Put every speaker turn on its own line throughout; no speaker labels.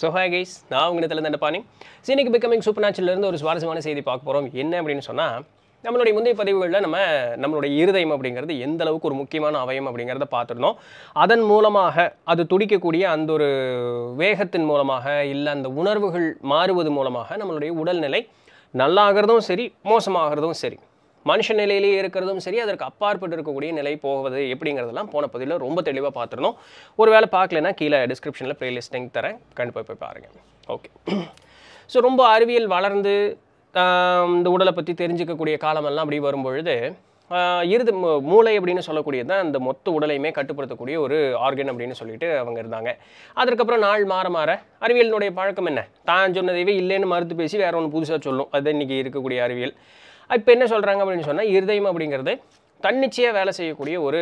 so hi guys நான் உங்கள் இடத்துல பானி சீனிக்கு பிகமிங் சூப்பர் நேச்சுரலேருந்து ஒரு சுவாரஸ்யமான செய்தி பார்க்க போகிறோம் என்ன அப்படின்னு சொன்னால் நம்மளுடைய முந்தைய பதிவுகளில் நம்ம நம்மளுடைய இருதயம் அப்படிங்கிறது எந்த அளவுக்கு ஒரு முக்கியமான அவயம் அப்படிங்கிறத பார்த்துருந்தோம் அதன் மூலமாக அது துடிக்கக்கூடிய அந்த ஒரு வேகத்தின் மூலமாக இல்லை அந்த உணர்வுகள் மாறுவது மூலமாக நம்மளுடைய உடல்நிலை நல்லாகிறதும் சரி மோசமாகிறதும் சரி மனுஷ நிலையிலேயே இருக்கிறதும் சரி அதற்கு அப்பாற்பட்டு இருக்கக்கூடிய நிலை போவது எப்படிங்கிறதெல்லாம் போன பதிவில் ரொம்ப தெளிவாக பார்த்துருந்தோம் ஒரு வேலை பார்க்கலன்னா கீழே டிஸ்கிரிப்ஷனில் ப்ளேலிஸ்ட் லிங்க் தரேன் கண்டிப்பாக போய் பாருங்கள் ஓகே ஸோ ரொம்ப அறிவியல் வளர்ந்து இந்த உடலை பற்றி தெரிஞ்சிக்கக்கூடிய காலமெல்லாம் அப்படி வரும்பொழுது இறுதி மூளை அப்படின்னு சொல்லக்கூடியது தான் அந்த மொத்த உடலையுமே கட்டுப்படுத்தக்கூடிய ஒரு ஆர்கன் அப்படின்னு சொல்லிட்டு அவங்க இருந்தாங்க அதுக்கப்புறம் நாள் மாற மாற அறிவியலினுடைய பழக்கம் என்ன தான் சொன்னதைவே இல்லைன்னு மறுத்து பேசி வேற ஒன்று புதுசாக சொல்லும் அது இன்றைக்கி இருக்கக்கூடிய அறிவியல் இப்போ என்ன சொல்கிறாங்க அப்படின்னு சொன்னால் இருதயம் அப்படிங்கிறது தன்னிச்சையாக வேலை செய்யக்கூடிய ஒரு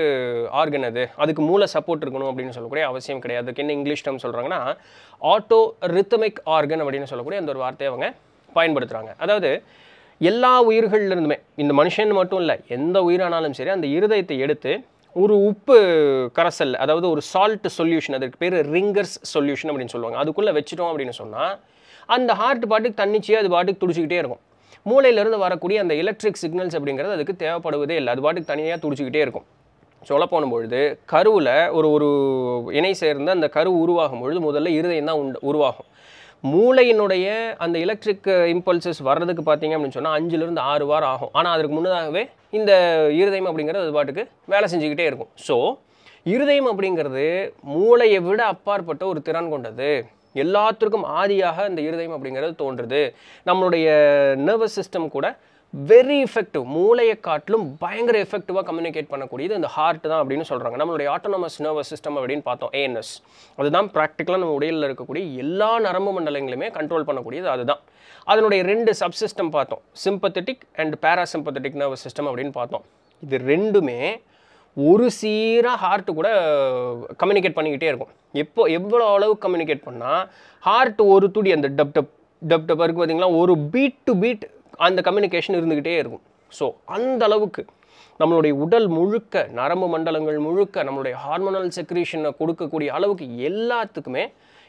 ஆர்கன் அது அதுக்கு மூல சப்போர்ட் இருக்கணும் அப்படின்னு சொல்லக்கூடிய அவசியம் கிடையாது அதுக்கு என்ன இங்கிலீஷ் டம் சொல்கிறாங்கன்னா ஆட்டோ ரித்தமிக் ஆர்கன் அப்படின்னு சொல்லக்கூடிய அந்த ஒரு வார்த்தையை அவங்க பயன்படுத்துகிறாங்க அதாவது எல்லா உயிர்கள்லேருந்துமே இந்த மனுஷன் மட்டும் இல்லை எந்த உயிரானாலும் சரி அந்த இருதயத்தை எடுத்து ஒரு உப்பு கரைசல் அதாவது ஒரு சால்ட் சொல்யூஷன் அதற்கு பேர் ரிங்கர்ஸ் சொல்யூஷன் அப்படின்னு சொல்லுவாங்க அதுக்குள்ளே வச்சிட்டோம் அப்படின்னு சொன்னால் அந்த ஹார்ட் பாட்டுக்கு தன்னிச்சையாக அது பாட்டுக்கு துடிச்சிக்கிட்டே இருக்கும் மூளையிலிருந்து வரக்கூடிய அந்த எலக்ட்ரிக் சிக்னல்ஸ் அப்படிங்கிறது அதுக்கு தேவைப்படுவதே இல்லை அது பாட்டுக்கு தனியாக துடிச்சிக்கிட்டே இருக்கும் சொல்ல போன பொழுது கருவில் ஒரு ஒரு இணை சேர்ந்து அந்த கரு உருவாகும் பொழுது முதல்ல இருதயம் தான் உண்டு உருவாகும் மூளையினுடைய அந்த எலக்ட்ரிக் இம்பல்சஸ் வர்றதுக்கு பார்த்தீங்க அப்படின்னு சொன்னால் அஞ்சுலேருந்து ஆறு வாரம் ஆகும் ஆனால் அதுக்கு முன்னதாகவே இந்த இருதயம் அப்படிங்கிறது அது பாட்டுக்கு வேலை செஞ்சுக்கிட்டே இருக்கும் ஸோ இருதயம் அப்படிங்கிறது மூளையை விட அப்பாற்பட்ட ஒரு திறன் கொண்டது எல்லாத்திற்கும் ஆதியாக இந்த இருதயம் அப்படிங்கிறது தோன்றுது நம்மளுடைய நர்வஸ் சிஸ்டம் கூட வெரி எஃபெக்டிவ் மூளையை காட்டிலும் பயங்கர எஃபெக்டிவாக கம்யூனிகேட் பண்ணக்கூடியது இந்த ஹார்ட் தான் அப்படின்னு சொல்கிறாங்க நம்மளுடைய ஆட்டோனமஸ் நர்வஸ் சிஸ்டம் அப்படின்னு பார்த்தோம் ஏஎன்எஸ் அதுதான் ப்ராக்டிக்கலாக நம்ம உடலில் இருக்கக்கூடிய எல்லா நரம்பு மண்டலங்களுமே கண்ட்ரோல் பண்ணக்கூடியது அதுதான் அதனுடைய ரெண்டு சப்சிஸ்டம் பார்த்தோம் sympathetic and parasympathetic nervous system அப்படின்னு பார்த்தோம் இது ரெண்டுமே ஒரு சீராக ஹார்ட் கூட கம்யூனிகேட் பண்ணிக்கிட்டே இருக்கும் எப்போ எவ்வளோ அளவு கம்யூனிகேட் பண்ணால் ஹார்ட் ஒரு துடி அந்த டப் டப் டப் டப் இருக்குது பார்த்திங்களா ஒரு பீட் டு பீட் அந்த கம்யூனிகேஷன் இருந்துக்கிட்டே இருக்கும் ஸோ அந்த அளவுக்கு நம்மளுடைய உடல் முழுக்க நரம்பு மண்டலங்கள் முழுக்க நம்மளுடைய ஹார்மோனல் செக்ரேஷனை கொடுக்கக்கூடிய அளவுக்கு எல்லாத்துக்குமே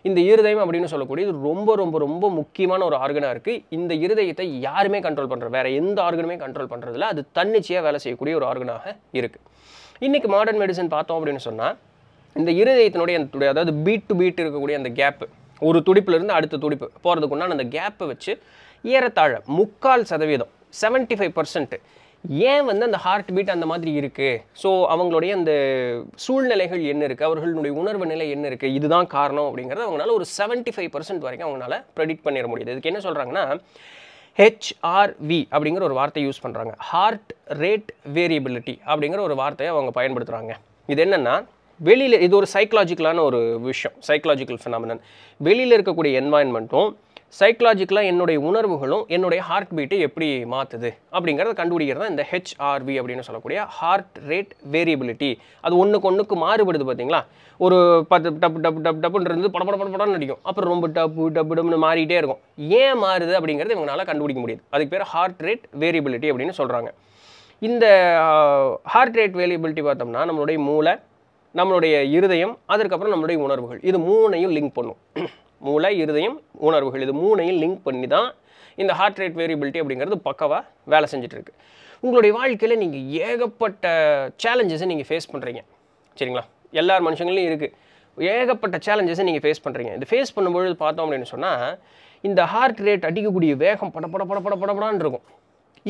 இந்த இருதயம் அப்படின்னு சொல்லக்கூடியது ரொம்ப ரொம்ப ரொம்ப முக்கியமான ஒரு ஆர்கனாக இருக்குது இந்த இருதயத்தை யாருமே கண்ட்ரோல் பண்ணுற வேறு எந்த ஆர்கனுமே கண்ட்ரோல் பண்ணுறதில்ல அது தன்னிச்சையாக வேலை செய்யக்கூடிய ஒரு ஆர்கனாக இருக்குது இன்றைக்கி மாடர்ன் மெடிசன் பார்த்தோம் அப்படின்னு சொன்னால் இந்த இருதயத்தினுடைய அந்த துடி அதாவது பீட் டு பீட் இருக்கக்கூடிய அந்த கேப்பு ஒரு துடிப்புலேருந்து அடுத்த துடிப்பு போகிறதுக்குண்டான அந்த கேப்பை வச்சு ஏறத்தாழ முக்கால் சதவீதம் செவன்ட்டி ஃபைவ் பர்சன்ட் ஏன் வந்து அந்த ஹார்ட் பீட் அந்த மாதிரி இருக்குது ஸோ அவங்களுடைய அந்த சூழ்நிலைகள் என்ன இருக்குது அவர்களுடைய உணர்வு நிலை என்ன இருக்குது இதுதான் காரணம் அப்படிங்கிறத அவங்களால ஒரு செவன்ட்டி ஃபைவ் பர்சன்ட் வரைக்கும் அவங்களால ப்ரெடிக்ட் பண்ணிட முடியுது இதுக்கு என்ன சொல்கிறாங்கன்னா ஹெச்ஆர்வி அப்படிங்கிற ஒரு வார்த்தை யூஸ் பண்ணுறாங்க ஹார்ட் ரேட் வேரியபிலிட்டி அப்படிங்கிற ஒரு வார்த்தையை அவங்க பயன்படுத்துகிறாங்க இது என்னென்னா வெளியில் இது ஒரு சைக்கலாஜிக்கலான ஒரு விஷயம் சைக்கலாஜிக்கல் ஃபினாமினன் வெளியில் இருக்கக்கூடிய என்வாயன்மெண்ட்டும் சைக்கலாஜிக்கலாக என்னுடைய உணர்வுகளும் என்னுடைய ஹார்ட் பீட்டை எப்படி மாற்றுது அப்படிங்கிறத கண்டுபிடிக்கிறது தான் இந்த ஹெச்ஆர்வி அப்படின்னு சொல்லக்கூடிய ஹார்ட் ரேட் வேரியபிலிட்டி அது ஒன்றுக்கு ஒன்றுக்கு மாறுபடுது பார்த்தீங்களா ஒரு பத்து டப்பு டப்பு டப்பு டப்புன்றது பட பட படம் நடிக்கும் அப்புறம் ரொம்ப டப்பு டப்பு டப்னு மாறிட்டே இருக்கும் ஏன் மாறுது அப்படிங்கிறது இவங்களால கண்டுபிடிக்க முடியுது அதுக்கு பேர் ஹார்ட் ரேட் வேரியபிலிட்டி அப்படின்னு சொல்கிறாங்க இந்த ஹார்ட் ரேட் வேரியபிலிட்டி பார்த்தோம்னா நம்மளுடைய மூளை நம்மளுடைய இருதயம் அதற்கப்புறம் நம்மளுடைய உணர்வுகள் இது மூணையும் லிங்க் பண்ணும் மூளை இருதயம் உணர்வுகள் இது மூணையும் லிங்க் பண்ணி தான் இந்த ஹார்ட் ரேட் வேரியபிலிட்டி அப்படிங்கிறது பக்கவாக வேலை செஞ்சுட்ருக்கு உங்களுடைய வாழ்க்கையில் நீங்கள் ஏகப்பட்ட சேலஞ்சஸை நீங்கள் ஃபேஸ் பண்ணுறீங்க சரிங்களா எல்லார் மனுஷங்களையும் இருக்குது ஏகப்பட்ட சேலஞ்சஸை நீங்கள் ஃபேஸ் பண்ணுறீங்க இந்த ஃபேஸ் பண்ணும்பொழுது பார்த்தோம் அப்படின்னு சொன்னால் இந்த ஹார்ட் ரேட் அடிக்கக்கூடிய வேகம் பட பட பட பட படப்படான்னு இருக்கும்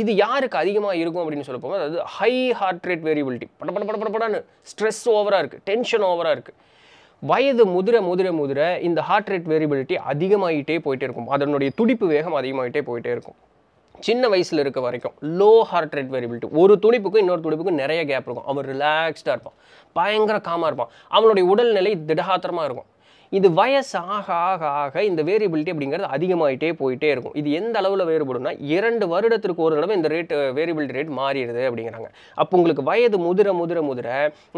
இது யாருக்கு அதிகமாக இருக்கும் அப்படின்னு சொல்லப்போது அதாவது ஹை ஹார்ட் ரேட் வேரியபிலிட்டி பட பட பட படப்படான்னு ஸ்ட்ரெஸ் ஓவராக இருக்குது டென்ஷன் ஓவராக இருக்குது வயது முதிர முதிர முதிர இந்த ஹார்ட் ரேட் வேரியபிலிட்டி அதிகமாகிட்டே போயிட்டே இருக்கும் அதனுடைய துடிப்பு வேகம் அதிகமாகிட்டே போயிட்டே இருக்கும் சின்ன வயசில் இருக்க வரைக்கும் லோ ஹார்ட் ரேட் வேரியபிலிட்டி ஒரு துடிப்புக்கும் இன்னொரு துடிப்புக்கும் நிறைய கேப் இருக்கும் அவன் ரிலாக்ஸ்டாக இருப்பான் பயங்கர காமாக இருப்பான் அவனுடைய உடல்நிலை திடகாத்திரமாக இருக்கும் இது வயசு ஆக ஆக ஆக இந்த வேரியபிலிட்டி அப்படிங்கிறது அதிகமாகிட்டே போயிட்டே இருக்கும் இது எந்த அளவில் வேறுபடும்னா இரண்டு வருடத்திற்கு ஒரு தடவை இந்த ரேட் வேரியபிலிட்டி ரேட் மாறிடுது அப்படிங்கிறாங்க அப்போ உங்களுக்கு வயது முதிர முதிர முதிர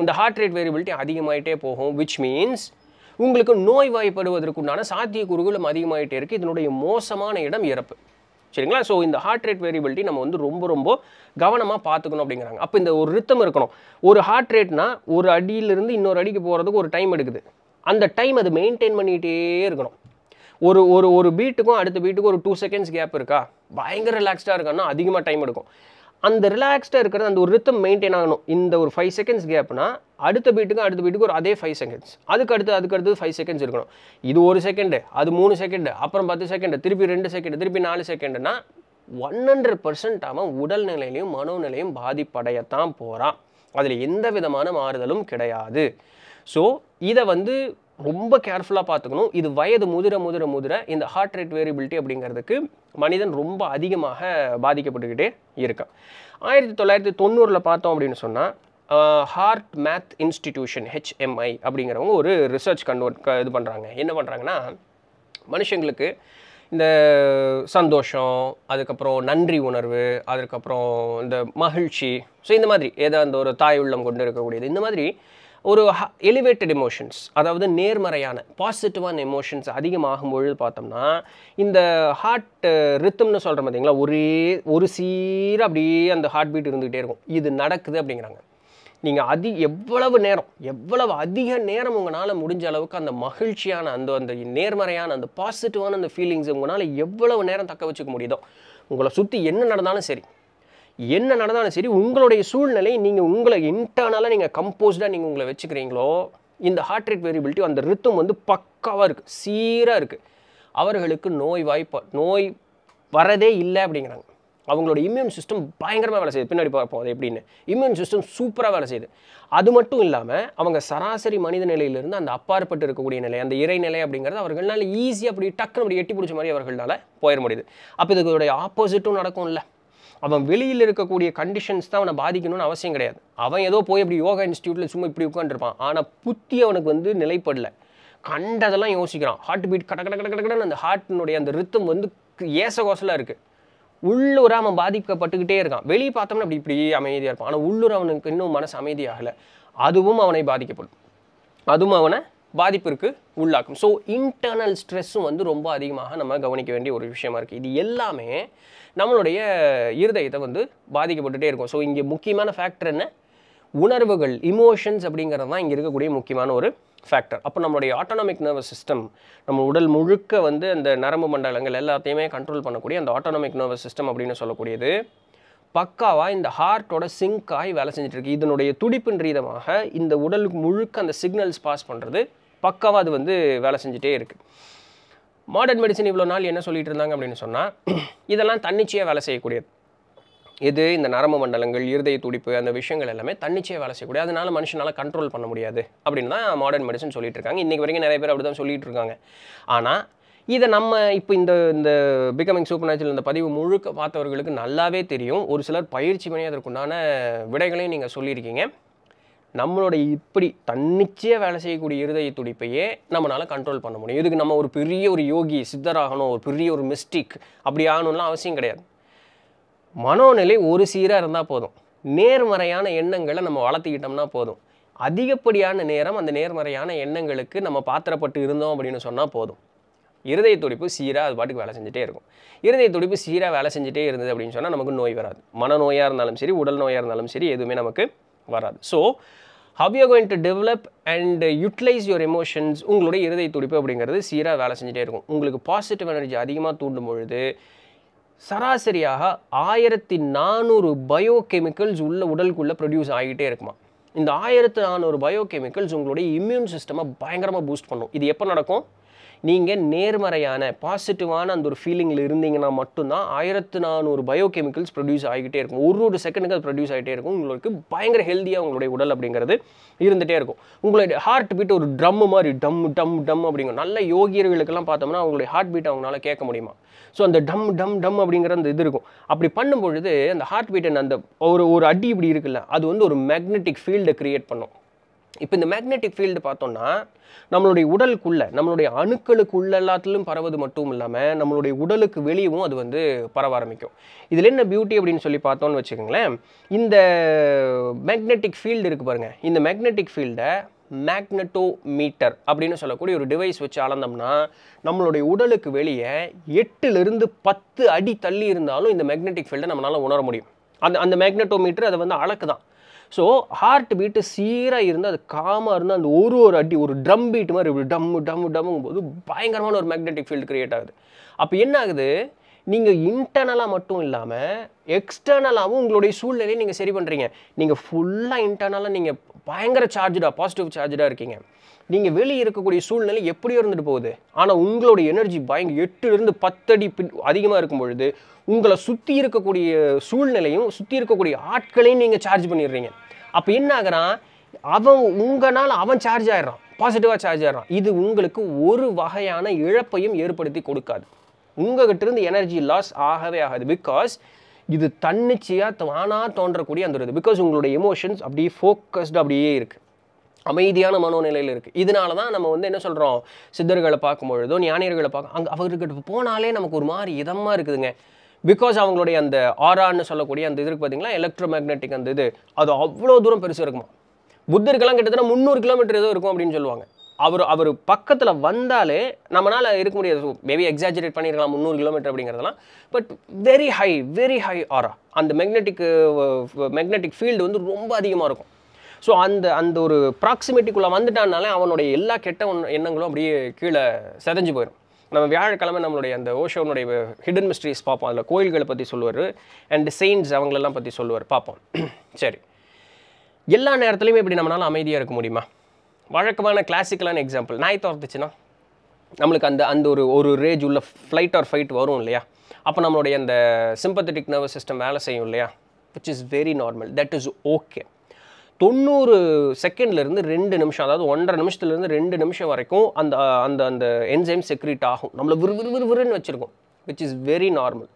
இந்த ஹார்ட் ரேட் வேரியபிலிட்டி அதிகமாகிட்டே போகும் விச் மீன்ஸ் உங்களுக்கு நோய் வாய்ப்படுவதற்குண்டான சாத்தியக்கூறுகளும் அதிகமாகிட்டே இருக்குது இதனுடைய மோசமான இடம் இறப்பு சரிங்களா ஸோ இந்த ஹார்ட் ரேட் வேரியபிலிட்டி நம்ம வந்து ரொம்ப ரொம்ப கவனமாக பார்த்துக்கணும் அப்படிங்கிறாங்க அப்போ இந்த ஒரு ரித்தம் இருக்கணும் ஒரு ஹார்ட் ரேட்னா ஒரு அடியிலிருந்து இன்னொரு அடிக்கு போகிறதுக்கு ஒரு டைம் எடுக்குது அந்த டைம் அது மெயின்டைன் பண்ணிகிட்டே இருக்கணும் ஒரு ஒரு ஒரு பீட்டுக்கும் அடுத்த பீட்டுக்கும் ஒரு டூ செகண்ட்ஸ் கேப் இருக்கா பயங்கர ரிலாக்ஸ்டாக இருக்கான்னா அதிகமாக டைம் எடுக்கும் அந்த ரிலாக்ஸ்டாக இருக்கிறது அந்த ஒரு ரித்தம் மெயின்டைன் ஆகணும் இந்த ஒரு ஃபைவ் செகண்ட்ஸ் கேப்னா அடுத்த பீட்டுக்கும் அடுத்த பீட்டுக்கு ஒரு அதே ஃபைவ் செகண்ட்ஸ் அதுக்கு அடுத்து அதுக்கு அடுத்து ஃபைவ் செகண்ட்ஸ் இருக்கணும் இது ஒரு செகண்டு அது மூணு செகண்டு அப்புறம் பத்து செகண்டு திருப்பி ரெண்டு செகண்டு திருப்பி நாலு செகண்டுனா ஒன் ஹண்ட்ரட் பர்சன்ட் உடல் நிலையிலையும் மனோநிலையும் பாதிப்படையத்தான் போகிறான் அதில் எந்த விதமான மாறுதலும் கிடையாது ஸோ இதை வந்து ரொம்ப கேர்ஃபுல்லாக பார்த்துக்கணும் இது வயது முதிர முதிர முதிர இந்த ஹார்ட் ரேட் வேரியபிலிட்டி அப்படிங்கிறதுக்கு மனிதன் ரொம்ப அதிகமாக பாதிக்கப்பட்டுக்கிட்டே இருக்கான் ஆயிரத்தி தொள்ளாயிரத்தி தொண்ணூறில் பார்த்தோம் அப்படின்னு சொன்னால் ஹார்ட் மேத் இன்ஸ்டிடியூஷன் ஹெச்எம்ஐ அப்படிங்கிறவங்க ஒரு ரிசர்ச் கன்வெர்ட் இது பண்ணுறாங்க என்ன பண்ணுறாங்கன்னா மனுஷங்களுக்கு இந்த சந்தோஷம் அதுக்கப்புறம் நன்றி உணர்வு அதுக்கப்புறம் இந்த மகிழ்ச்சி ஸோ இந்த மாதிரி ஏதோ அந்த ஒரு தாய் உள்ளம் கொண்டு இருக்கக்கூடியது இந்த மாதிரி ஒரு எலிவேட்டட் எமோஷன்ஸ் அதாவது நேர்மறையான பாசிட்டிவான எமோஷன்ஸ் அதிகமாகும் பொழுது பார்த்தோம்னா இந்த ஹார்ட் ரித்தம்னு சொல்கிற பார்த்தீங்களா ஒரே ஒரு சீர அப்படியே அந்த ஹார்ட் பீட் இருந்துகிட்டே இருக்கும் இது நடக்குது அப்படிங்கிறாங்க நீங்கள் அதி எவ்வளவு நேரம் எவ்வளவு அதிக நேரம் உங்களால் முடிஞ்ச அளவுக்கு அந்த மகிழ்ச்சியான அந்த அந்த நேர்மறையான அந்த பாசிட்டிவான அந்த ஃபீலிங்ஸ் உங்களால் எவ்வளவு நேரம் தக்க வச்சுக்க முடியுதோ உங்களை சுற்றி என்ன நடந்தாலும் சரி என்ன நடந்தாலும் சரி உங்களுடைய சூழ்நிலை நீங்கள் உங்களை இன்டர்னலாக நீங்கள் கம்போஸ்டாக நீங்கள் உங்களை வச்சுக்கிறீங்களோ இந்த ஹார்ட் ரேட் வேரியபிலிட்டி அந்த ரித்தம் வந்து பக்காவாக இருக்குது சீராக இருக்குது அவர்களுக்கு நோய் வாய்ப்பு நோய் வரதே இல்லை அப்படிங்கிறாங்க அவங்களோட இம்யூன் சிஸ்டம் பயங்கரமாக வேலை செய்யுது பின்னாடி பார்ப்போம் அது எப்படின்னு இம்யூன் சிஸ்டம் சூப்பராக வேலை செய்யுது அது மட்டும் இல்லாமல் அவங்க சராசரி மனித நிலையிலிருந்து அந்த அப்பாற்பட்டு இருக்கக்கூடிய நிலை அந்த இறைநிலை அப்படிங்கிறது அவர்களால் ஈஸியாக அப்படி டக்குன்னு அப்படி எட்டி பிடிச்ச மாதிரி அவர்களால் போயிட முடியுது அப்போ இதுக்கு ஆப்போசிட்டும் நடக்கும் இல்லை அவன் வெளியில் இருக்கக்கூடிய கண்டிஷன்ஸ் தான் அவனை பாதிக்கணும்னு அவசியம் கிடையாது அவன் ஏதோ போய் இப்படி யோகா இன்ஸ்டியூட்டில் சும்மா இப்படி உட்காந்துருப்பான் ஆனால் புத்தி அவனுக்கு வந்து நிலைப்படலை கண்டதெல்லாம் யோசிக்கிறான் ஹார்ட் பீட் கட கட கட கடன்னு அந்த ஹார்ட்டினுடைய அந்த ரித்தம் வந்து ஏசகோசலாக இருக்குது உள்ளூர அவன் பாதிக்கப்பட்டுக்கிட்டே இருக்கான் வெளியே பார்த்தோம்னா அப்படி இப்படி அமைதியாக இருப்பான் ஆனால் உள்ளூர் அவனுக்கு இன்னும் மனசு அமைதியாகலை அதுவும் அவனை பாதிக்கப்படும் அதுவும் அவனை பாதிப்பிற்கு உள்ளாக்கும் ஸோ இன்டர்னல் ஸ்ட்ரெஸ்ஸும் வந்து ரொம்ப அதிகமாக நம்ம கவனிக்க வேண்டிய ஒரு விஷயமா இருக்குது இது எல்லாமே நம்மளுடைய இருதயத்தை வந்து பாதிக்கப்பட்டுகிட்டே இருக்கும் ஸோ இங்கே முக்கியமான ஃபேக்டர் என்ன உணர்வுகள் இமோஷன்ஸ் அப்படிங்கிறது தான் இங்கே இருக்கக்கூடிய முக்கியமான ஒரு ஃபேக்டர் அப்போ நம்மளுடைய ஆட்டோனமிக் நர்வஸ் சிஸ்டம் நம்ம உடல் முழுக்க வந்து அந்த நரம்பு மண்டலங்கள் எல்லாத்தையுமே கண்ட்ரோல் பண்ணக்கூடிய அந்த ஆட்டோனமிக் நர்வஸ் சிஸ்டம் அப்படின்னு சொல்லக்கூடியது பக்காவாக இந்த ஹார்ட்டோட சிங்காய் வேலை செஞ்சுட்டு இருக்கு இதனுடைய துடிப்பின் ரீதமாக இந்த உடலுக்கு முழுக்க அந்த சிக்னல்ஸ் பாஸ் பண்ணுறது பக்காவாக அது வந்து வேலை செஞ்சுட்டே இருக்குது மாடர்ன் மெடிசன் இவ்வளோ நாள் என்ன சொல்லிட்டு இருந்தாங்க அப்படின்னு சொன்னால் இதெல்லாம் தன்னிச்சையாக வேலை செய்யக்கூடியது இது இந்த நரம்பு மண்டலங்கள் இருதய துடிப்பு அந்த விஷயங்கள் எல்லாமே தன்னிச்சையாக வேலை செய்யக்கூடிய அதனால மனுஷனால் கண்ட்ரோல் பண்ண முடியாது அப்படின்னு தான் மாடர்ன் மெடிசன் சொல்லிட்டு இருக்காங்க இன்றைக்கி வரைக்கும் நிறைய பேர் அப்படி தான் சொல்லிகிட்டு இருக்காங்க ஆனால் இதை நம்ம இப்போ இந்த இந்த பிகமிங் சூப்பர் நேச்சுரல் இந்த பதிவு முழுக்க பார்த்தவர்களுக்கு நல்லாவே தெரியும் ஒரு சிலர் பயிற்சி பண்ணி அதற்குண்டான விடைகளையும் நீங்கள் சொல்லியிருக்கீங்க நம்மளுடைய இப்படி தன்னிச்சையாக வேலை செய்யக்கூடிய இருதய துடிப்பையே நம்மளால் கண்ட்ரோல் பண்ண முடியும் இதுக்கு நம்ம ஒரு பெரிய ஒரு யோகி சித்தராகணும் ஒரு பெரிய ஒரு மிஸ்டேக் அப்படி ஆகணும்லாம் அவசியம் கிடையாது மனோநிலை ஒரு சீராக இருந்தால் போதும் நேர்மறையான எண்ணங்களை நம்ம வளர்த்துக்கிட்டோம்னா போதும் அதிகப்படியான நேரம் அந்த நேர்மறையான எண்ணங்களுக்கு நம்ம பாத்திரப்பட்டு இருந்தோம் அப்படின்னு சொன்னால் போதும் இருதய துடிப்பு சீராக அது பாட்டுக்கு வேலை செஞ்சுட்டே இருக்கும் இருதய துடிப்பு சீராக வேலை செஞ்சுட்டே இருந்தது அப்படின்னு சொன்னால் நமக்கு நோய் வராது மனநோயாக இருந்தாலும் சரி உடல் நோயாக இருந்தாலும் சரி எதுவுமே நமக்கு வராது so how you going to develop and utilise your emotions உங்களுடைய இருதய துடிப்பு அப்படிங்கிறது சீராக வேலை செஞ்சுட்டே இருக்கும் உங்களுக்கு பாசிட்டிவ் எனர்ஜி அதிகமாக தூண்டும் பொழுது சராசரியாக ஆயிரத்தி நானூறு பயோ கெமிக்கல்ஸ் உள்ள உடலுக்குள்ளே ப்ரொடியூஸ் ஆகிட்டே இருக்குமா இந்த ஆயிரத்து நானூறு பயோ கெமிக்கல்ஸ் உங்களுடைய இம்யூன் சிஸ்டமை பயங்கரமாக பூஸ்ட் பண்ணும் இது எப்போ நடக்கும் நீங்கள் நேர்மறையான பாசிட்டிவான அந்த ஒரு ஃபீலிங்கில் இருந்தீங்கன்னா மட்டும்தான் ஆயிரத்து நானூறு பயோ கெமிக்கல்ஸ் ப்ரொடியூஸ் ஆகிட்டே இருக்கும் ஒரு ஒரு செகண்டுக்கு அது ப்ரொடியூஸ் ஆகிட்டே இருக்கும் உங்களுக்கு பயங்கர ஹெல்த்தியாக உங்களுடைய உடல் அப்படிங்கிறது இருந்துகிட்டே இருக்கும் உங்களுடைய ஹார்ட் பீட் ஒரு ட்ரம் மாதிரி டம் டம் டம் அப்படிங்கிற நல்ல யோகியர்களுக்கெல்லாம் பார்த்தோம்னா அவங்களுடைய ஹார்ட் பீட் அவங்களால கேட்க முடியுமா ஸோ அந்த டம் டம் டம் அப்படிங்கிற அந்த இது இருக்கும் அப்படி பண்ணும்பொழுது அந்த ஹார்ட் பீட் அந்த ஒரு ஒரு அடி இப்படி இருக்குல்ல அது வந்து ஒரு மேக்னெட்டிக் ஃபீல்டை கிரியேட் பண்ணும் இப்போ இந்த மேக்னெட்டிக் ஃபீல்டு பார்த்தோம்னா நம்மளுடைய உடலுக்குள்ளே நம்மளுடைய அணுக்களுக்கு உள்ள எல்லாத்துலையும் பரவது மட்டும் இல்லாமல் நம்மளுடைய உடலுக்கு வெளியவும் அது வந்து பரவ ஆரம்பிக்கும் இதில் என்ன பியூட்டி அப்படின்னு சொல்லி பார்த்தோன்னு வச்சுக்கோங்களேன் இந்த மேக்னெட்டிக் ஃபீல்டு இருக்குது பாருங்கள் இந்த மேக்னெட்டிக் ஃபீல்டை மேக்னட்டோ மீட்டர் அப்படின்னு சொல்லக்கூடிய ஒரு டிவைஸ் வச்சு அளந்தோம்னா நம்மளுடைய உடலுக்கு வெளியே எட்டுலேருந்து பத்து அடி தள்ளி இருந்தாலும் இந்த மேக்னெட்டிக் ஃபீல்டை நம்மளால் உணர முடியும் அந்த அந்த மேக்னட்டோமீட்டர் அதை வந்து அளக்கு தான் ஸோ ஹார்ட் பீட்டு சீராக இருந்து அது காமாக இருந்து அந்த ஒரு ஒரு அடி ஒரு ட்ரம் பீட் மாதிரி இப்படி டம்மு டம்மு டம்முங்கும் போது பயங்கரமான ஒரு மேக்னெட்டிக் ஃபீல்டு க்ரியேட் ஆகுது அப்போ என்ன ஆகுது நீங்கள் இன்டர்னலாக மட்டும் இல்லாமல் எக்ஸ்டர்னலாகவும் உங்களுடைய சூழ்நிலையை நீங்கள் சரி பண்ணுறீங்க நீங்கள் ஃபுல்லாக இன்டர்னலாக நீங்கள் பயங்கர சார்ஜாக பாசிட்டிவ் சார்ஜாக இருக்கீங்க நீங்கள் வெளியே இருக்கக்கூடிய சூழ்நிலை எப்படியோ இருந்துட்டு போகுது ஆனால் உங்களோட எனர்ஜி பயங்க எட்டுலேருந்து பத்தடி அதிகமாக இருக்கும் பொழுது உங்களை சுற்றி இருக்கக்கூடிய சூழ்நிலையும் சுற்றி இருக்கக்கூடிய ஆட்களையும் நீங்கள் சார்ஜ் பண்ணிடுறீங்க அப்போ என்ன ஆகிறான் அவன் உங்களால் அவன் சார்ஜ் ஆயிடுறான் பாசிட்டிவாக சார்ஜ் ஆகிறான் இது உங்களுக்கு ஒரு வகையான இழப்பையும் ஏற்படுத்தி கொடுக்காது உங்ககிட்ட இருந்து எனர்ஜி லாஸ் ஆகவே ஆகாது பிகாஸ் இது தன்னிச்சையாக தானாக தோன்றக்கூடிய அந்த பிகாஸ் உங்களுடைய எமோஷன்ஸ் அப்படியே ஃபோக்கஸ்டு அப்படியே இருக்குது அமைதியான மனோநிலையில் இருக்குது இதனால தான் நம்ம வந்து என்ன சொல்கிறோம் சித்தர்களை பார்க்கும்பொழுதோ ஞானியர்களை பார்க்க அங்கே அவர்கிட்ட போனாலே நமக்கு ஒரு மாதிரி இதமாக இருக்குதுங்க பிகாஸ் அவங்களுடைய அந்த ஆரான்னு சொல்லக்கூடிய அந்த இதுக்கு இருக்குது பார்த்தீங்களா எலக்ட்ரோ மேக்னெட்டிக் அந்த இது அது அவ்வளோ தூரம் பெருசு இருக்குமா புத்தர்கெல்லாம் கிட்டத்தட்ட முந்நூறு கிலோமீட்டர் ஏதோ இருக்கும் அப்படின்னு சொல்லுவாங்க அவர் அவர் பக்கத்தில் வந்தாலே நம்மளால் இருக்க முடியாது மேபி எக்ஸாஜரேட் பண்ணியிருக்கலாம் முந்நூறு கிலோமீட்டர் அப்படிங்கிறதெல்லாம் but very high very high aura அந்த மேக்னெட்டிக் மேக்னெட்டிக் ஃபீல்டு வந்து ரொம்ப அதிகமாக இருக்கும் ஸோ அந்த அந்த ஒரு ப்ராக்சிமேட்டிக்குள்ளே வந்துட்டானாலே அவனுடைய எல்லா கெட்ட எண்ணங்களும் அப்படியே கீழே செதஞ்சு போயிடும் நம்ம வியாழக்கிழமை நம்மளுடைய அந்த ஓஷோனுடைய ஹிடன் மிஸ்ட்ரிஸ் பார்ப்போம் அதில் கோயில்களை பற்றி சொல்லுவார் அண்ட் செயின்ஸ் அவங்களெல்லாம் பற்றி சொல்லுவார் பார்ப்போம் சரி எல்லா நேரத்துலையுமே இப்படி நம்மளால் அமைதியாக இருக்க முடியுமா வழக்கமான கிளாசிக்கலான எக்ஸாம்பிள் நாய் தோர்த்துச்சுன்னா நம்மளுக்கு அந்த அந்த ஒரு ஒரு ரேஜ் உள்ள ஃப்ளைட் ஆர் ஃபைட் வரும் இல்லையா அப்போ நம்மளுடைய அந்த சிம்பத்தட்டிக் நர்வஸ் சிஸ்டம் வேலை செய்யும் இல்லையா which is very normal that is okay தொண்ணூறு செகண்ட்லேருந்து ரெண்டு நிமிஷம் அதாவது ஒன்றரை நிமிஷத்துலேருந்து ரெண்டு நிமிஷம் வரைக்கும் அந்த அந்த அந்த என்சைம் செக்ரீட் ஆகும் நம்மளை விறு விறு விறுன்னு வச்சுருக்கோம் விச் இஸ் வெரி நார்மல்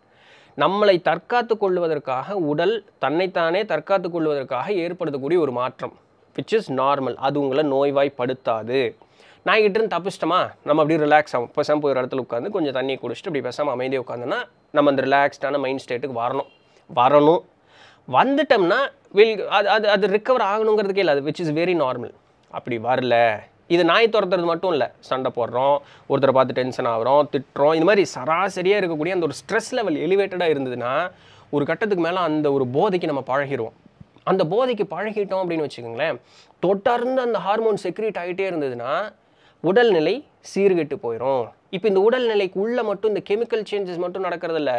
நம்மளை தற்காத்து கொள்வதற்காக உடல் தன்னைத்தானே தற்காத்து கொள்வதற்காக ஏற்படுத்தக்கூடிய ஒரு மாற்றம் விச் இஸ் நார்மல் அது உங்களை நோய்வாய்ப்படுத்தாது நான் இருந்து தப்பிச்சிட்டமா நம்ம அப்படியே ரிலாக்ஸ் ஆகும் பெசாமல் போய் ஒரு இடத்துல உட்காந்து கொஞ்சம் தண்ணி குடிச்சிட்டு அப்படி பெசாமல் அமைதியாக உட்காந்துன்னா நம்ம அந்த ரிலாக்ஸ்டான மைண்ட் ஸ்டேட்டுக்கு வரணும் வரணும் வந்துட்டோம்னா வில் அது அது அது ரிக்கவர் ஆகணுங்கிறதுக்கே இல்லை அது விச் இஸ் வெரி நார்மல் அப்படி வரல இது நாய் துரத்துறது மட்டும் இல்லை சண்டை போடுறோம் ஒருத்தரை பார்த்து டென்ஷன் ஆகிறோம் திட்டுறோம் இந்த மாதிரி சராசரியாக இருக்கக்கூடிய அந்த ஒரு ஸ்ட்ரெஸ் லெவல் எலிவேட்டடாக இருந்ததுன்னா ஒரு கட்டத்துக்கு மேலே அந்த ஒரு போதைக்கு நம்ம பழகிடுவோம் அந்த போதைக்கு பழகிட்டோம் அப்படின்னு வச்சுக்கோங்களேன் தொட்டார்ந்து அந்த ஹார்மோன் செக்ரீட் ஆகிட்டே இருந்ததுன்னா உடல்நிலை சீர்கெட்டு போயிடும் இப்போ இந்த உடல்நிலைக்கு உள்ளே மட்டும் இந்த கெமிக்கல் சேஞ்சஸ் மட்டும் நடக்கிறதில்ல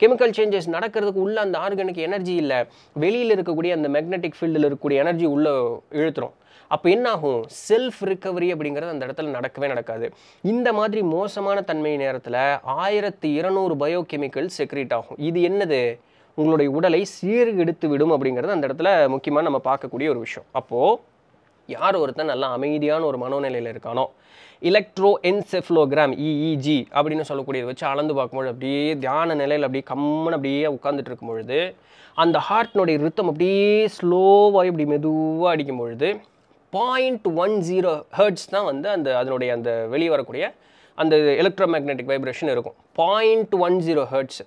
கெமிக்கல் சேஞ்சஸ் நடக்கிறதுக்கு உள்ளே அந்த ஆர்கனுக்கு எனர்ஜி இல்லை வெளியில் இருக்கக்கூடிய அந்த மேக்னெட்டிக் ஃபீல்டில் இருக்கக்கூடிய எனர்ஜி உள்ளே இழுத்துறோம் அப்போ என்ன ஆகும் செல்ஃப் ரிக்கவரி அப்படிங்கிறது அந்த இடத்துல நடக்கவே நடக்காது இந்த மாதிரி மோசமான தன்மை நேரத்தில் ஆயிரத்தி இருநூறு பயோ கெமிக்கல் செக்ரீட் ஆகும் இது என்னது உங்களுடைய உடலை சீர்கெடுத்து விடும் அப்படிங்கிறது அந்த இடத்துல முக்கியமாக நம்ம பார்க்கக்கூடிய ஒரு விஷயம் அப்போது யார் ஒருத்தன் நல்லா அமைதியான ஒரு மனோநிலையில் இருக்கானோ எலக்ட்ரோ என்செஃப்லோகிராம் இஇஜி அப்படின்னு சொல்லக்கூடியது வச்சு அளந்து பார்க்கும்பொழுது அப்படியே தியான நிலையில் அப்படியே கம்மன் அப்படியே உட்காந்துட்டு இருக்கும் பொழுது அந்த ஹார்ட்னுடைய ரித்தம் அப்படியே ஸ்லோவாக இப்படி மெதுவாக அடிக்கும் பொழுது பாயிண்ட் ஒன் ஜீரோ ஹர்ட்ஸ் தான் வந்து அந்த அதனுடைய அந்த வெளியே வரக்கூடிய அந்த எலக்ட்ரோ மேக்னெட்டிக் வைப்ரேஷன் இருக்கும் பாயிண்ட் ஒன் ஜீரோ ஹர்ட்ஸ்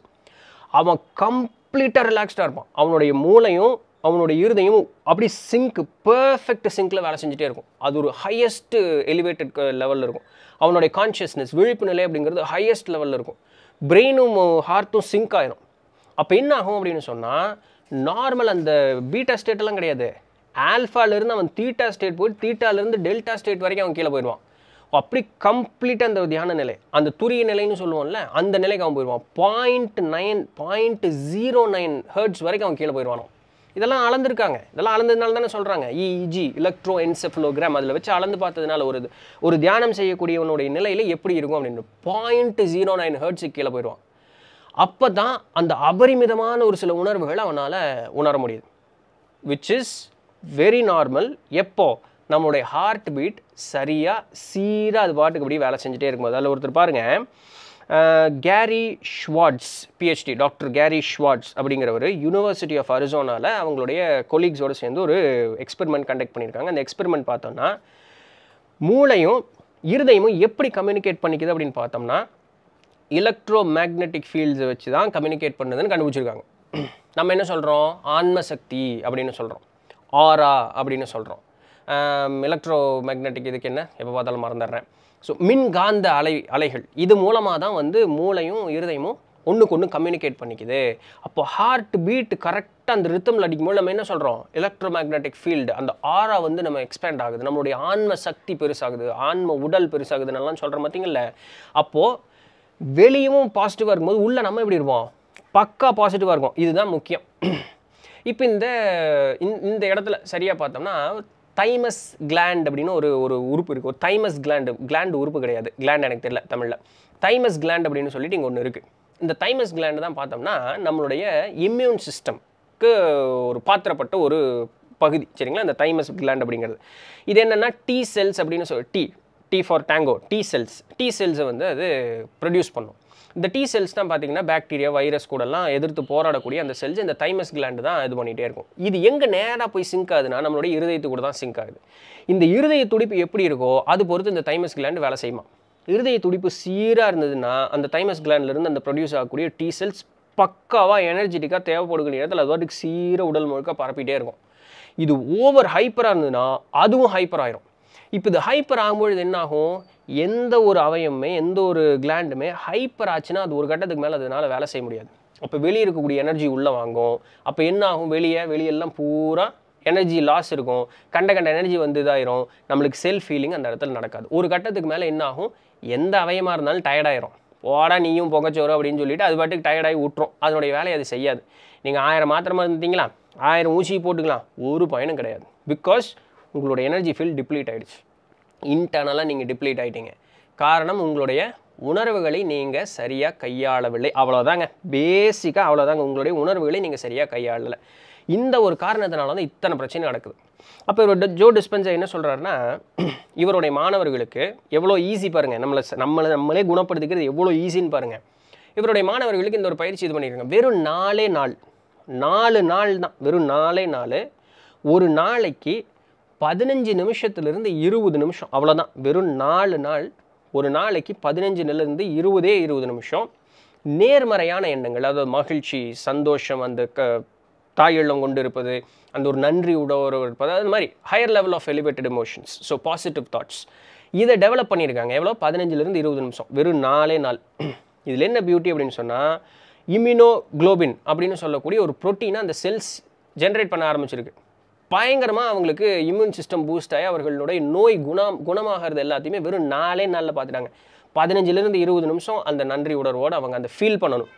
அவன் கம்ப்ளீட்டாக ரிலாக்ஸ்டாக இருப்பான் அவனுடைய மூளையும் அவனோட இருதயமும் அப்படி சிங்க் பர்ஃபெக்ட் சிங்கில் வேலை செஞ்சுட்டே இருக்கும் அது ஒரு ஹையஸ்ட்டு எலிவேட்டட் லெவலில் இருக்கும் அவனுடைய கான்ஷியஸ்னஸ் விழிப்பு நிலை அப்படிங்கிறது ஹையஸ்ட் லெவலில் இருக்கும் பிரெயினும் ஹார்ட்டும் சிங்க் ஆயிரும் அப்போ என்ன ஆகும் அப்படின்னு சொன்னால் நார்மல் அந்த பீட்டா ஸ்டேட்டெல்லாம் கிடையாது ஆல்ஃபாலேருந்து அவன் தீட்டா ஸ்டேட் போய் தீட்டாலேருந்து டெல்டா ஸ்டேட் வரைக்கும் அவன் கீழே போயிடுவான் அப்படி கம்ப்ளீட்டாக அந்த தியான நிலை அந்த துரிய நிலைன்னு சொல்லுவான்ல அந்த நிலைக்கு அவன் போயிடுவான் point nine point zero nine hertz வரைக்கும் அவன் கீழே போயிடுவானோ இதெல்லாம் அளந்துருக்காங்க இதெல்லாம் அளந்ததுனால தானே சொல்கிறாங்க இஇஜி எலக்ட்ரோ என்செஃபலோகிராம் அதில் வச்சு அளந்து பார்த்ததுனால ஒரு ஒரு தியானம் செய்யக்கூடியவனுடைய நிலையில் எப்படி இருக்கும் அப்படின்னு பாயிண்ட் ஜீரோ நைன் ஹர்ட்ஸுக்கு கீழே போயிடுவான் அப்போ தான் அந்த அபரிமிதமான ஒரு சில உணர்வுகள் அவனால் உணர முடியுது விச் இஸ் வெரி நார்மல் எப்போ நம்மளுடைய ஹார்ட் பீட் சரியாக சீராக அது பாட்டுக்கு அப்படியே வேலை செஞ்சுட்டே இருக்கும்போது அதில் ஒருத்தர் பாருங்கள் Gary Schwartz PhD doctor Gary Schwartz அப்படிங்கிறவர் யூனிவர்சிட்டி ஆஃப் அரிசோனாவில் அவங்களுடைய கொலீக்ஸோடு சேர்ந்து ஒரு எக்ஸ்பெரிமெண்ட் கண்டக்ட் பண்ணியிருக்காங்க அந்த எக்ஸ்பெரிமெண்ட் பார்த்தோம்னா மூளையும் இருதயமும் எப்படி கம்யூனிகேட் பண்ணிக்குது அப்படின்னு பார்த்தோம்னா எலக்ட்ரோ மேக்னெட்டிக் ஃபீல்ட்ஸை வச்சு தான் கம்யூனிகேட் பண்ணுறதுன்னு கண்டுபிடிச்சிருக்காங்க நம்ம என்ன சொல்கிறோம் ஆன்மசக்தி அப்படின்னு சொல்கிறோம் ஆரா அப்படின்னு சொல்கிறோம் எலக்ட்ரோ மேக்னெட்டிக் இதுக்கு என்ன எப்போ பார்த்தாலும் மறந்துடுறேன் ஸோ மின்காந்த அலை அலைகள் இது மூலமாக தான் வந்து மூளையும் இருதயமும் ஒன்றுக்கு ஒன்று கம்யூனிகேட் பண்ணிக்குது அப்போ ஹார்ட் பீட் கரெக்டாக அந்த ரித்தமில் அடிக்கும்போது நம்ம என்ன சொல்கிறோம் எலக்ட்ரோ மேக்னெட்டிக் ஃபீல்டு அந்த ஆரா வந்து நம்ம எக்ஸ்பேண்ட் ஆகுது நம்மளுடைய ஆன்ம சக்தி பெருசாகுது ஆன்ம உடல் நல்லா சொல்கிற பார்த்தீங்கல்ல அப்போது வெளியும் பாசிட்டிவாக இருக்கும்போது உள்ளே நம்ம எப்படி இருப்போம் பக்கா பாசிட்டிவாக இருக்கும் இதுதான் முக்கியம் இப்போ இந்த இந்த இடத்துல சரியாக பார்த்தோம்னா தைமஸ் கிளாண்ட் அப்படின்னு ஒரு ஒரு உறுப்பு இருக்குது ஒரு தைமஸ் கிளாண்டு கிளாண்டு உறுப்பு கிடையாது கிளாண்ட் எனக்கு தெரியல தமிழில் தைமஸ் கிளாண்ட் அப்படின்னு சொல்லிட்டு இங்கே ஒன்று இருக்குது இந்த தைமஸ் கிளாண்டு தான் பார்த்தோம்னா நம்மளுடைய இம்யூன் சிஸ்டம்க்கு ஒரு பாத்திரப்பட்ட ஒரு பகுதி சரிங்களா இந்த தைமஸ் கிளாண்ட் அப்படிங்கிறது இது என்னென்னா டி செல்ஸ் அப்படின்னு சொல்லி T T for tango T cells T செல்ஸை வந்து அது ப்ரொடியூஸ் பண்ணும் இந்த டி செல்ஸ் தான் பார்த்தீங்கன்னா பாக்டீரியா வைரஸ் கூடலாம் எதிர்த்து போராடக்கூடிய அந்த செல்ஸ் இந்த தைமஸ் கிளாண்டு தான் இது பண்ணிகிட்டே இருக்கும் இது எங்கே நேராக போய் சிங்க் ஆகுதுன்னா நம்மளுடைய இருதயத்து கூட தான் சிங்க் ஆகுது இந்த இருதய துடிப்பு எப்படி இருக்கோ அது பொறுத்து இந்த தைமஸ் கிளாண்டு வேலை செய்யுமா இருதய துடிப்பு சீராக இருந்ததுன்னா அந்த தைமஸ் கிளாண்ட்லேருந்து அந்த ப்ரொடியூஸ் ஆகக்கூடிய டி செல்ஸ் பக்காவாக எனர்ஜெட்டிக்காக தேவைப்படுகிற இடத்துல அது சீர உடல் முழுக்க பரப்பிட்டே இருக்கும் இது ஓவர் ஹைப்பராக இருந்ததுன்னா அதுவும் ஹைப்பர் ஆயிரும் இப்போ இது ஹைப்பர் ஆகும்பொழுது என்ன ஆகும் எந்த ஒரு அவயமுமே எந்த ஒரு கிளாண்டுமே ஹைப்பர் ஆச்சுன்னா அது ஒரு கட்டத்துக்கு மேலே அதனால் வேலை செய்ய முடியாது அப்போ வெளியே இருக்கக்கூடிய எனர்ஜி உள்ளே வாங்கும் அப்போ என்ன ஆகும் வெளியே வெளியெல்லாம் பூரா எனர்ஜி லாஸ் இருக்கும் கண்ட கண்ட எனர்ஜி வந்து இதாயிரும் நம்மளுக்கு செல்ஃப் ஃபீலிங் அந்த இடத்துல நடக்காது ஒரு கட்டத்துக்கு மேலே என்ன ஆகும் எந்த அவயமாக இருந்தாலும் டயர்டாயிரும் ஓடா நீயும் பொங்கச்சோரும் அப்படின்னு சொல்லிட்டு அது பாட்டுக்கு டயர்டாகி விட்டுரும் அதனுடைய வேலையை அது செய்யாது நீங்கள் ஆயிரம் மாத்திரமாக இருந்தீங்களா ஆயிரம் ஊசி போட்டுக்கலாம் ஒரு பயனும் கிடையாது பிகாஸ் உங்களோட எனர்ஜி ஃபீல் டிப்ளீட் ஆகிடுச்சு இன்டர்னலாக நீங்கள் டிப்ளீட் ஆகிட்டீங்க காரணம் உங்களுடைய உணர்வுகளை நீங்கள் சரியாக கையாளவில்லை அவ்வளோதாங்க பேசிக்காக அவ்வளோதாங்க உங்களுடைய உணர்வுகளை நீங்கள் சரியாக கையாளலை இந்த ஒரு காரணத்தினால தான் இத்தனை பிரச்சனை நடக்குது அப்போ இவர் ஜோ டிஸ்பென்சர் என்ன சொல்கிறாருன்னா இவருடைய மாணவர்களுக்கு எவ்வளோ ஈஸி பாருங்கள் நம்மளை நம்மளை நம்மளே குணப்படுத்திக்கிறது எவ்வளோ ஈஸின்னு பாருங்கள் இவருடைய மாணவர்களுக்கு இந்த ஒரு பயிற்சி இது பண்ணியிருக்காங்க வெறும் நாலே நாள் நாலு நாள் தான் வெறும் நாலே நாள் ஒரு நாளைக்கு பதினஞ்சு நிமிஷத்துலேருந்து இருபது நிமிஷம் அவ்வளோதான் வெறும் நாலு நாள் ஒரு நாளைக்கு பதினஞ்சுலேருந்து இருபதே இருபது நிமிஷம் நேர்மறையான எண்ணங்கள் அதாவது மகிழ்ச்சி சந்தோஷம் அந்த க தாயெள்ளம் கொண்டு இருப்பது அந்த ஒரு நன்றி உடவர் இருப்பது அது மாதிரி higher level of elevated emotions so positive thoughts இதை டெவலப் பண்ணியிருக்காங்க எவ்வளோ பதினஞ்சுலேருந்து இருபது நிமிஷம் வெறும் நாலே நாள் இதில் என்ன பியூட்டி அப்படின்னு சொன்னால் இம்யூனோ குளோபின் அப்படின்னு சொல்லக்கூடிய ஒரு ப்ரோட்டீனை அந்த செல்ஸ் ஜென்ரேட் பண்ண ஆரம்பிச்சிருக்கு பயங்கரமாக அவங்களுக்கு இம்யூன் சிஸ்டம் பூஸ்ட் ஆகி அவர்களுடைய நோய் குணம் குணமாகிறது எல்லாத்தையுமே வெறும் நாலே நாளில் பார்த்துட்டாங்க பதினஞ்சுலேருந்து இருபது நிமிஷம் அந்த நன்றி உணர்வோடு அவங்க அந்த ஃபீல் பண்ணணும்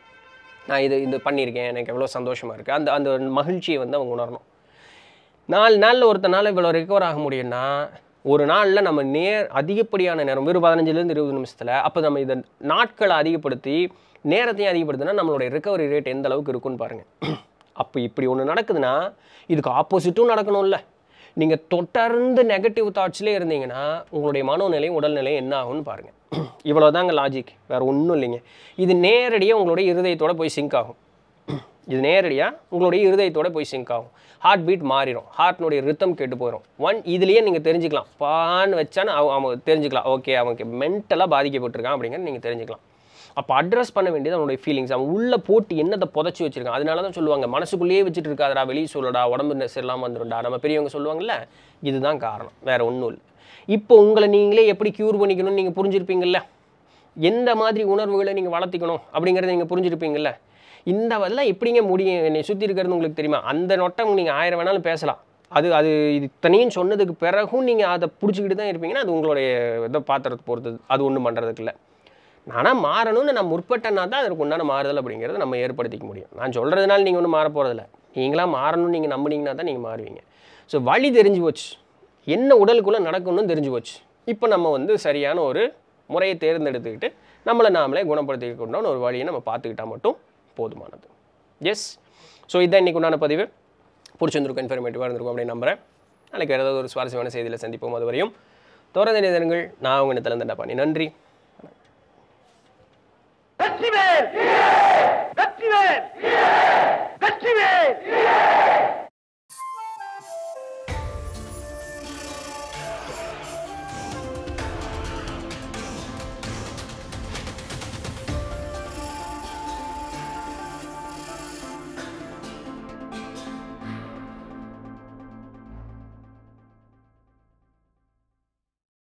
நான் இது இது பண்ணியிருக்கேன் எனக்கு எவ்வளோ சந்தோஷமாக இருக்குது அந்த அந்த மகிழ்ச்சியை வந்து அவங்க உணரணும் நாலு நாளில் ஒருத்தனால இவ்வளோ ரெக்கவர் ஆக முடியும்னா ஒரு நாளில் நம்ம நேர் அதிகப்படியான நேரம் வெறும் பதினஞ்சுலேருந்து இருபது நிமிஷத்தில் அப்போ நம்ம இதை நாட்களை அதிகப்படுத்தி நேரத்தையும் அதிகப்படுத்தினா நம்மளுடைய ரிக்கவரி ரேட் எந்த அளவுக்கு இருக்குன்னு பாருங்கள் அப்போ இப்படி ஒன்று நடக்குதுன்னா இதுக்கு ஆப்போசிட்டும் நடக்கணும்ல நீங்கள் தொடர்ந்து நெகட்டிவ் தாட்ஸ்லேயே இருந்தீங்கன்னா உங்களுடைய மனோநிலையும் உடல்நிலையும் என்ன ஆகும்னு பாருங்கள் இவ்வளோ தாங்க லாஜிக் வேறு ஒன்றும் இல்லைங்க இது நேரடியாக உங்களுடைய இருதயத்தோடு போய் சிங்க் ஆகும் இது நேரடியாக உங்களுடைய இருதயத்தோடு போய் சிங்க் ஆகும் ஹார்ட் பீட் மாறிடும் ஹார்ட்னுடைய ரித்தம் கெட்டு போயிடும் ஒன் இதுலேயே நீங்கள் தெரிஞ்சுக்கலாம் பான்னு வச்சான்னு அவங்க தெரிஞ்சுக்கலாம் ஓகே அவனுக்கு மென்டலாக பாதிக்கப்பட்டிருக்கான் அப்படிங்கிறது நீங்கள் தெரிஞ்சுக்கலாம் அப்போ அட்ரஸ் பண்ண வேண்டியது அவனுடைய ஃபீலிங்ஸ் அவன் உள்ள போட்டு என்னத்தை புதைச்சி வச்சிருக்கான் அதனால தான் சொல்லுவாங்க மனசுக்குள்ளேயே வச்சுட்டு இருக்காதடா வெளியே சொல்லடா உடம்பு நெசரெல்லாம் வந்துடும்டா நம்ம பெரியவங்க சொல்லுவாங்கல்ல இதுதான் காரணம் வேறு ஒன்றும் இல்லை இப்போ உங்களை நீங்களே எப்படி க்யூர் பண்ணிக்கணும்னு நீங்கள் புரிஞ்சிருப்பீங்கல்ல எந்த மாதிரி உணர்வுகளை நீங்கள் வளர்த்திக்கணும் அப்படிங்கிறத நீங்கள் புரிஞ்சிருப்பீங்கல்ல இந்த வரலாம் எப்படிங்க முடியும் என்னை சுற்றி இருக்கிறது உங்களுக்கு தெரியுமா அந்த நொட்டம் நீங்கள் ஆயிரம் வேணாலும் பேசலாம் அது அது இது தனியும் சொன்னதுக்கு பிறகும் நீங்கள் அதை பிடிச்சிக்கிட்டு தான் இருப்பீங்கன்னா அது உங்களுடைய இதை பாத்திரத்தை பொறுத்தது அது ஒன்றும் பண்ணுறதுக்கு இல்லை ஆனால் மாறணும்னு நான் முற்பட்டனா தான் அதற்கு உண்டான மாறுதல் அப்படிங்கிறத நம்ம ஏற்படுத்திக்க முடியும் நான் சொல்கிறதுனால நீங்கள் ஒன்றும் மாற போகிறதில்ல நீங்களாக மாறணும்னு நீங்கள் நம்புனீங்கன்னா தான் நீங்கள் மாறுவீங்க ஸோ வழி தெரிஞ்சு போச்சு என்ன உடலுக்குள்ளே நடக்கணும்னு தெரிஞ்சு போச்சு இப்போ நம்ம வந்து சரியான ஒரு முறையை தேர்ந்தெடுத்துக்கிட்டு நம்மளை நாமளே குணப்படுத்திக்கொண்டோன்னு ஒரு வழியை நம்ம பார்த்துக்கிட்டால் மட்டும் போதுமானது எஸ் ஸோ இதான் இன்றைக்கு உண்டான பதிவு பிடிச்சிருந்துருக்கும் இன்ஃபர்மேட்டிவாக இருந்திருக்கும் அப்படின்னு நம்புகிறேன் நாளைக்கு ஏதாவது ஒரு சுவாரஸ்யமான செய்தியில் சந்திப்போம் அது வரையும் தொடர்ந்து நிதனங்கள் நான் உங்கள் நிலந்தண்டா பண்ணி நன்றி